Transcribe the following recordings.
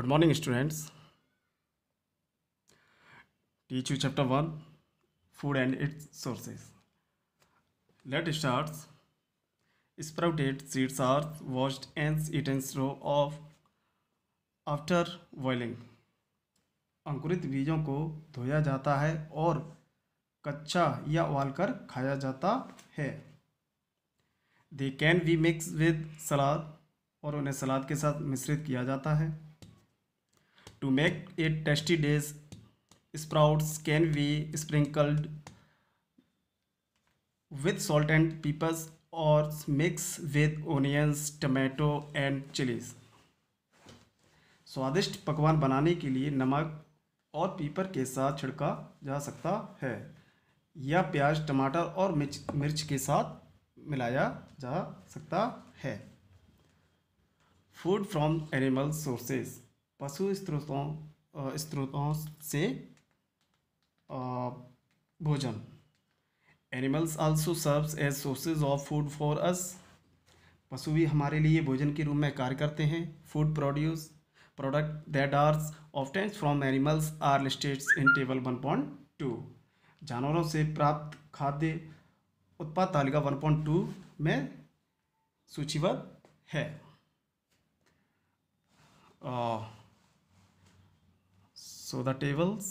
Good morning students teach you chapter one food and its sources let start sprouted seeds are washed and eaten slow of after boiling अंकुरित बीजों को धोया जाता है और कच्चा या उबालकर खाया जाता है they can be mix with salad और उन्हें सलाद के साथ मिश्रित किया जाता है To make it tasty days sprouts can be sprinkled with salt and peppers or mix with onions, tomato and chilies. स्वादिष्ट पकवान बनाने के लिए नमक और पीपर के साथ छिड़का जा सकता है या प्याज टमाटर और मिर्च मिर्च के साथ मिलाया जा सकता है फूड फ्रॉम एनिमल सोर्सेज़ पशु स्त्रोतों स्त्रोतों से भोजन animals also serves as sources of food for us पशु भी हमारे लिए भोजन के रूप में कार्य करते हैं food produce product that are tens from animals are listed in table one point two जानवरों से प्राप्त खाद्य उत्पाद तालिका वन पॉइंट टू में सूचीबद्ध है सो द टेबल्स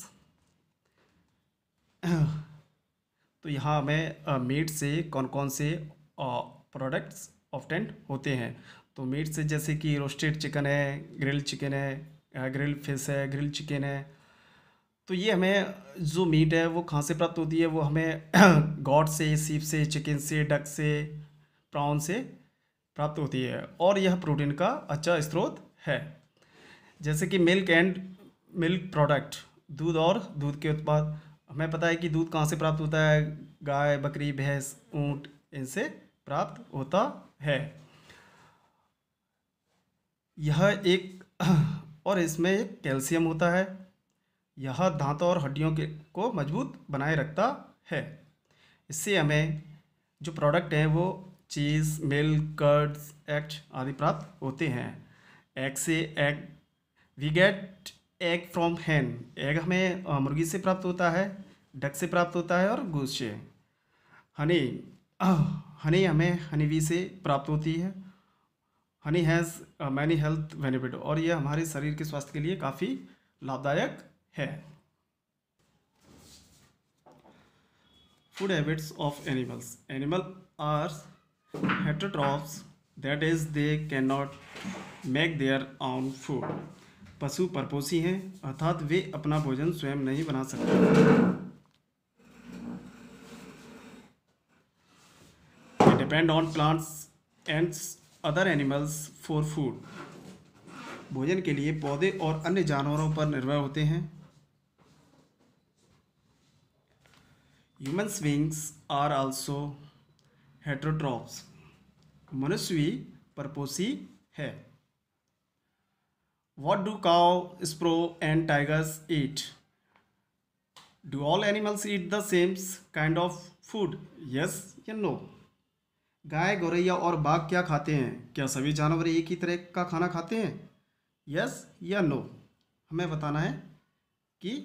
तो यहाँ हमें मीट से कौन कौन से प्रोडक्ट्स ऑफटेंट होते हैं तो मीट से जैसे कि रोस्टेड चिकन है ग्रिल चिकन है ग्रिल फिश है ग्रिल चिकन है तो ये हमें जो मीट है वो कहाँ से प्राप्त होती है वो हमें गॉड से सीप से चिकन से डक से प्राउन से प्राप्त होती है और यह प्रोटीन का अच्छा स्रोत है जैसे कि मिल्क एंड मिल्क प्रोडक्ट दूध और दूध के उत्पाद हमें पता है कि दूध कहाँ से प्राप्त होता है गाय बकरी भैंस ऊँट इनसे प्राप्त होता है यह एक और इसमें एक कैल्शियम होता है यह दांतों और हड्डियों के को मजबूत बनाए रखता है इससे हमें जो प्रोडक्ट हैं वो चीज़ मिल्क कर्ड्स एक्ट आदि प्राप्त होते हैं एग से egg we get egg from hen egg हमें मुर्गी से प्राप्त होता है डक से प्राप्त होता है और गूस से हनी हनी हमें हनी भी से प्राप्त होती है honey has many health benefit और यह हमारे शरीर के स्वास्थ्य के लिए काफ़ी लाभदायक है food habits of animals animal are are that is they can not make their own food पशु परपोषी हैं अर्थात वे अपना भोजन स्वयं नहीं बना सकते depend on plants and other animals for food भोजन के लिए पौधे और अन्य जानवरों पर निर्भर होते हैं human beings are also heterotrophs मनुष्य परपोसी परपोषी है What do cow, स्प्रो and tigers eat? Do all animals eat the same kind of food? Yes या no? गाय गोरैया और बाघ क्या खाते हैं क्या सभी जानवर एक ही तरह का खाना खाते हैं यस या नो हमें बताना है कि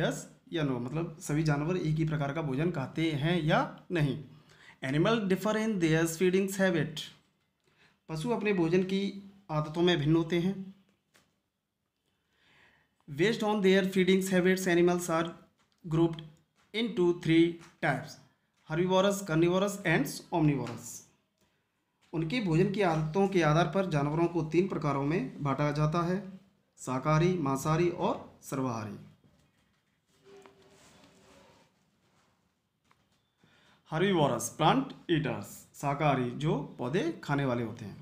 यस या नो मतलब सभी जानवर एक ही प्रकार का भोजन खाते हैं या नहीं animal differ in theirs feedings habit पशु अपने भोजन की आदतों में भिन्न होते हैं Based on their feeding habits, animals are grouped into three types: herbivores, carnivores, and omnivores. उनकी भोजन की आदतों के आधार पर जानवरों को तीन प्रकारों में बांटा जाता है शाकाहारी मांसाहारी और सर्वाहारी हरिवोरस प्लांट ईटर्स शाकाहारी जो पौधे खाने वाले होते हैं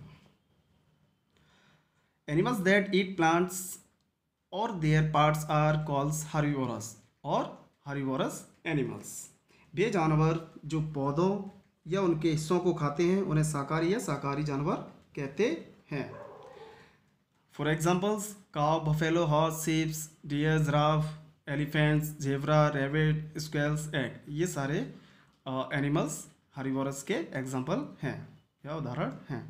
एनिमल्स दैट ईट प्लांट्स और their parts are calls herbivores और हरिवरस एनिमल्स वे जानवर जो पौधों या उनके हिस्सों को खाते हैं उन्हें शाकाहारी या शाकाहारी जानवर कहते हैं for examples cow buffalo horse sheeps deer giraffe elephants zebra rabbit squirrels egg ये सारे एनिमल्स हरिवरस के एग्जाम्पल हैं या उदाहरण हैं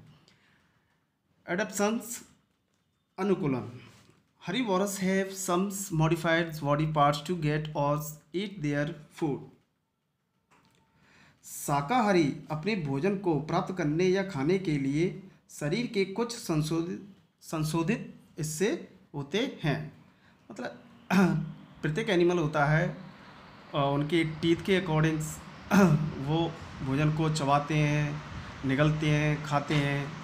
एडप्शंस अनुकूलन Herbivores have some modified body parts to get or eat their food. शाकाहारी अपने भोजन को प्राप्त करने या खाने के लिए शरीर के कुछ संशोधित संशोधित इससे होते हैं मतलब प्रत्येक एनिमल होता है उनके टीथ के अकॉर्डिंग वो भोजन को चबाते हैं निगलते हैं खाते हैं